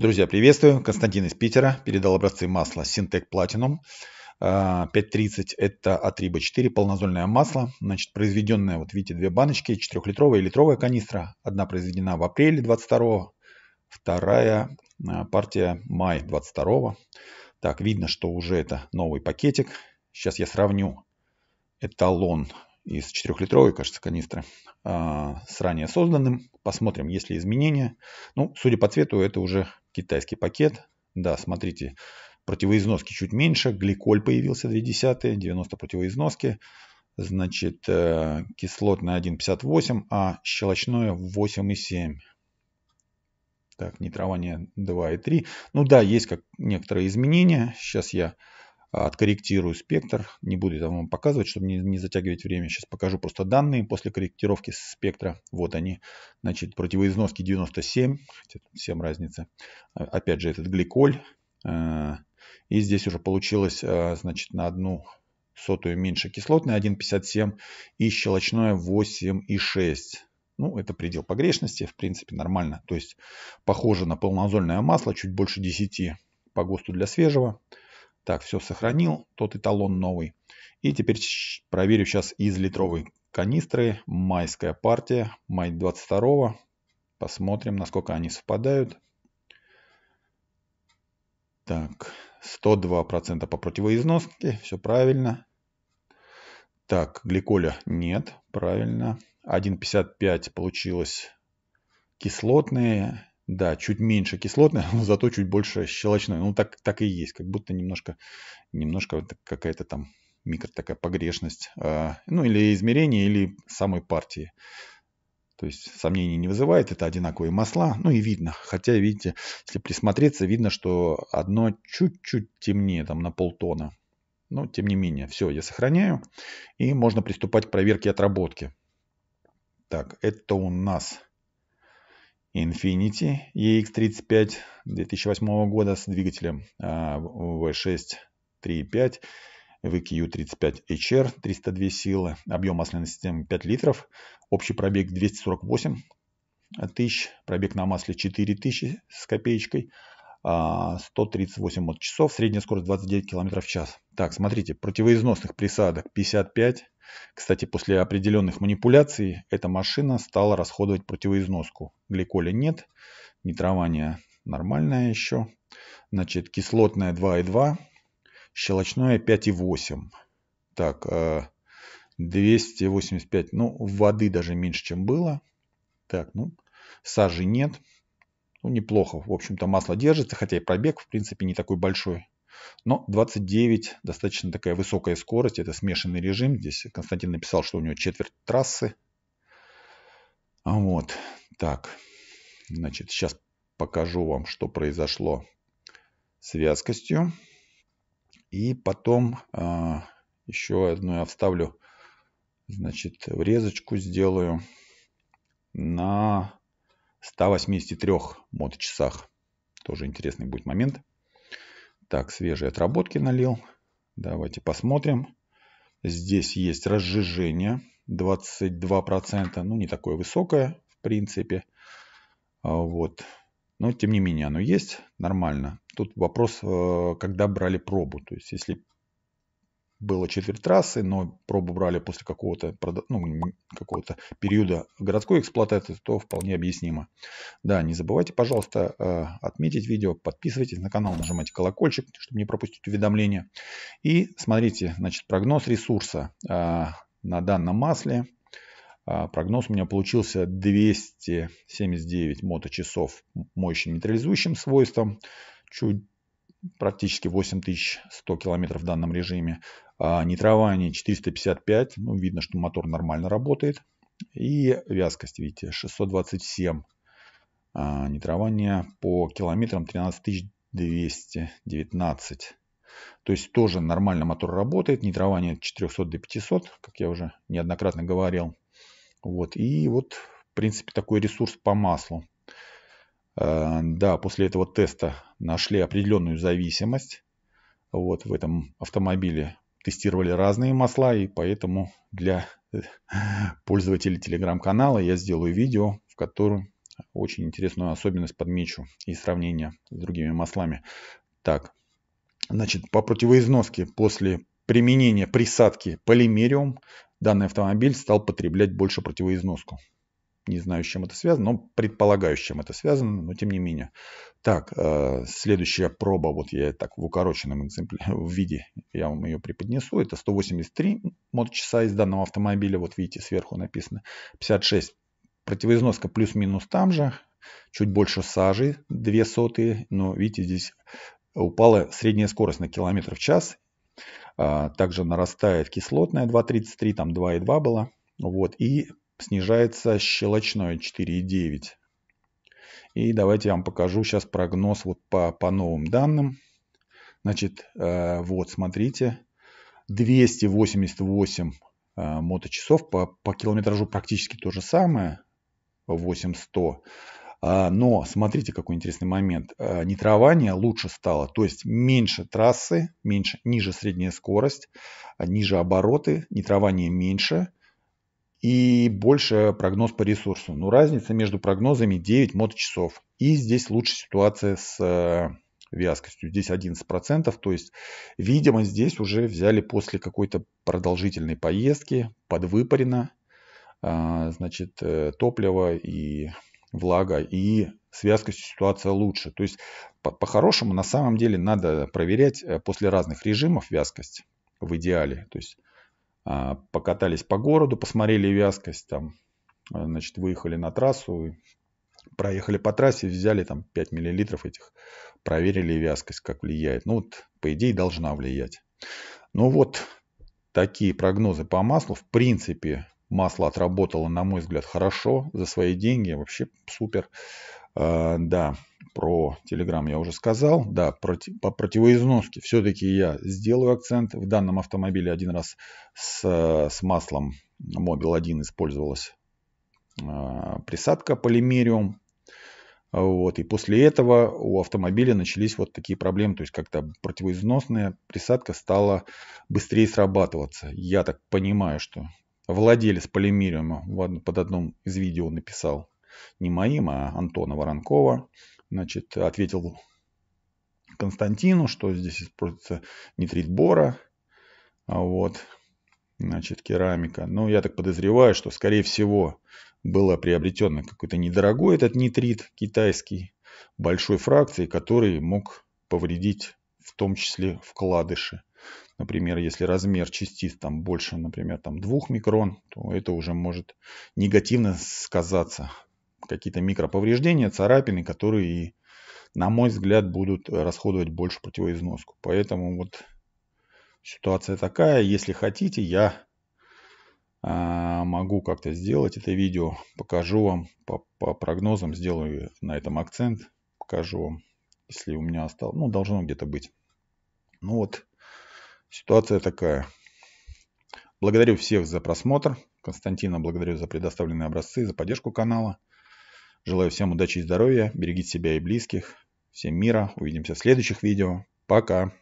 Друзья, приветствую. Константин из Питера передал образцы масла Синтек Platinum 5.30. А, это а 4 полнозольное масло. Значит, произведенное, вот видите, две баночки, 4-литровая и литровая канистра. Одна произведена в апреле 22 вторая а, партия май 22 Так, видно, что уже это новый пакетик. Сейчас я сравню эталон из 4-литровой, кажется, канистры а, с ранее созданным. Посмотрим, есть ли изменения. Ну, судя по цвету, это уже китайский пакет. Да, смотрите, противоизноски чуть меньше, гликоль появился десятые, 90 противоизноски, значит, э, кислотное 1,58, а щелочное 8,7. Так, нитрование 2,3. Ну да, есть как некоторые изменения. Сейчас я откорректирую спектр, не буду я вам показывать, чтобы не, не затягивать время, сейчас покажу просто данные после корректировки спектра, вот они, значит, противоизноски 97, 7 разница, а, опять же, этот гликоль, э, и здесь уже получилось, э, значит, на одну сотую меньше кислотное 1,57 и щелочное 8,6. Ну, это предел погрешности, в принципе, нормально. То есть, похоже на полнозольное масло, чуть больше 10 по ГОСТу для свежего. Так, все сохранил, тот эталон новый. И теперь проверю сейчас из литровой канистры. Майская партия, май 22 Посмотрим, насколько они совпадают. Так, 102% по противоизноске, все правильно. Так, гликоля нет, правильно. 1,55 получилось кислотные, да, чуть меньше кислотная, но зато чуть больше щелочной. Ну, так, так и есть, как будто немножко, немножко какая-то там микро такая погрешность. А, ну, или измерение, или самой партии. То есть сомнений не вызывает, это одинаковые масла, ну и видно. Хотя, видите, если присмотреться, видно, что одно чуть-чуть темнее, там на полтона. Но тем не менее, все, я сохраняю. И можно приступать к проверке отработки. Так, это у нас Infinity EX35 2008 года с двигателем V6 3.5 VQ35HR 302 силы, объем масляной системы 5 литров, общий пробег 248 тысяч, пробег на масле 4000 с копеечкой, 138 а, часов средняя скорость 29 км в час. Так, смотрите, противоизносных присадок 55. Кстати, после определенных манипуляций эта машина стала расходовать противоизноску. Гликоля нет, нитрование нормальное еще. Значит, кислотное 2,2, щелочное 5,8. Так, 285, э, ну, воды даже меньше, чем было. Так, ну, сажи нет. Ну, неплохо, в общем-то, масло держится, хотя и пробег, в принципе, не такой большой. Но 29 достаточно такая высокая скорость, это смешанный режим. Здесь Константин написал, что у него четверть трассы. А вот, так, значит, сейчас покажу вам, что произошло с вязкостью. И потом а, еще одну я вставлю, значит, врезочку сделаю на 183 моточасах. Тоже интересный будет момент. Так, свежие отработки налил. Давайте посмотрим. Здесь есть разжижение 22%. Ну, не такое высокое, в принципе. А, вот. Но, тем не менее, оно есть нормально. Тут вопрос, э, когда брали пробу. То есть, если было четверть трассы, но пробу брали после какого-то ну, какого периода городской эксплуатации, то вполне объяснимо. Да, не забывайте, пожалуйста, э, отметить видео, подписывайтесь на канал, нажимайте колокольчик, чтобы не пропустить уведомления. И смотрите, значит, прогноз ресурса э, на данном масле. Э, прогноз у меня получился 279 моточасов мощным нейтрализующим свойством. Чуть практически 8100 километров в данном режиме. А нитрование а 455, ну, видно, что мотор нормально работает. И вязкость, видите, 627. А, нитрование по километрам 13219. То есть тоже нормально мотор работает. Нитрование от 400 до 500, как я уже неоднократно говорил. Вот. И вот, в принципе, такой ресурс по маслу. А, да, после этого теста нашли определенную зависимость вот в этом автомобиле тестировали разные масла, и поэтому для э, пользователей телеграм-канала я сделаю видео, в котором очень интересную особенность подмечу и сравнение с другими маслами. Так, значит, по противоизноске после применения присадки полимериум данный автомобиль стал потреблять больше противоизноску не знаю, с чем это связано, но предполагаю, с чем это связано, но тем не менее. Так, э, следующая проба, вот я так в укороченном экземпляре, в виде, я вам ее преподнесу, это 183 моточаса из данного автомобиля, вот видите, сверху написано, 56 противоизноска плюс-минус там же, чуть больше сажи, 2 сотые, но видите, здесь упала средняя скорость на километр в час, а, также нарастает кислотная 2.33, там 2.2 было, вот, и снижается щелочное 4,9. И давайте я вам покажу сейчас прогноз вот по, по новым данным. Значит, э, вот смотрите, 288 э, моточасов по, по километражу практически то же самое, 8100. Э, а, но смотрите, какой интересный момент. Э, нитрование а лучше стало, то есть меньше трассы, меньше, ниже средняя скорость, а, ниже обороты, нитрование меньше – и больше прогноз по ресурсу. Но ну, разница между прогнозами 9 моточасов. И здесь лучше ситуация с э, вязкостью. Здесь 11%, то есть, видимо, здесь уже взяли после какой-то продолжительной поездки, подвыпарено, а, значит, э, топливо и влага, и с вязкостью ситуация лучше. То есть, по-хорошему, по на самом деле надо проверять э, после разных режимов вязкость в идеале. То есть, а, покатались по городу, посмотрели вязкость, там, э, значит, выехали на трассу, проехали по трассе, взяли там 5 миллилитров этих, проверили вязкость, как влияет. Ну вот, по идее, должна влиять. Ну вот, такие прогнозы по маслу. В принципе, масло отработало, на мой взгляд, хорошо за свои деньги, вообще супер. А, да, про Telegram я уже сказал. Да, про по противоизноске все-таки я сделаю акцент. В данном автомобиле один раз с, с маслом Mobil 1 использовалась э, присадка полимериум. Вот, и после этого у автомобиля начались вот такие проблемы, то есть как-то противоизносная присадка стала быстрее срабатываться. Я так понимаю, что владелец полимериума под одном из видео написал не моим, а Антона Воронкова, значит, ответил Константину, что здесь используется нитрит бора, а вот, значит, керамика. Ну, я так подозреваю, что, скорее всего, было приобретено какой-то недорогой этот нитрит китайский, большой фракции, который мог повредить в том числе вкладыши. Например, если размер частиц там больше, например, там 2 микрон, то это уже может негативно сказаться какие-то микроповреждения, царапины, которые, на мой взгляд, будут расходовать больше противоизноску. Поэтому вот ситуация такая. Если хотите, я а, могу как-то сделать это видео. Покажу вам по, по прогнозам, сделаю на этом акцент. Покажу вам, если у меня осталось. Ну, должно где-то быть. Ну вот, ситуация такая. Благодарю всех за просмотр. Константина благодарю за предоставленные образцы, за поддержку канала. Желаю всем удачи и здоровья, берегите себя и близких, всем мира, увидимся в следующих видео, пока!